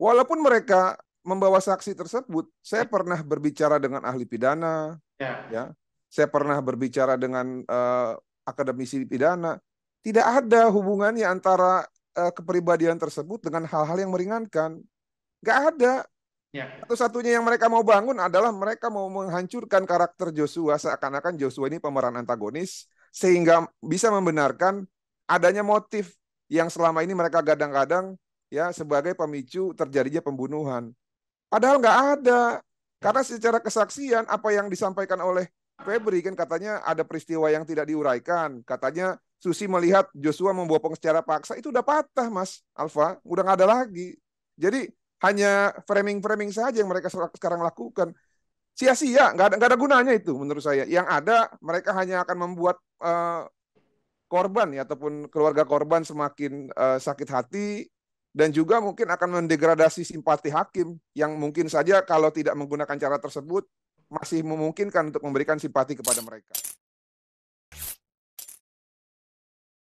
Walaupun mereka membawa saksi tersebut, saya pernah berbicara dengan ahli pidana, ya, ya saya pernah berbicara dengan uh, akademisi pidana, tidak ada hubungannya antara uh, kepribadian tersebut dengan hal-hal yang meringankan, Gak ada. Ya. Satu-satunya yang mereka mau bangun adalah mereka mau menghancurkan karakter Joshua seakan-akan Joshua ini pemeran antagonis sehingga bisa membenarkan adanya motif yang selama ini mereka kadang-kadang ya sebagai pemicu terjadinya pembunuhan. Padahal nggak ada. Karena secara kesaksian apa yang disampaikan oleh Febri kan katanya ada peristiwa yang tidak diuraikan. Katanya Susi melihat Joshua membopong secara paksa itu udah patah mas Alfa, udah nggak ada lagi. Jadi hanya framing-framing saja yang mereka sekarang lakukan. Sia-sia, nggak ada, ada gunanya itu menurut saya. Yang ada mereka hanya akan membuat uh, korban ya ataupun keluarga korban semakin uh, sakit hati, dan juga mungkin akan mendegradasi simpati hakim yang mungkin saja kalau tidak menggunakan cara tersebut masih memungkinkan untuk memberikan simpati kepada mereka.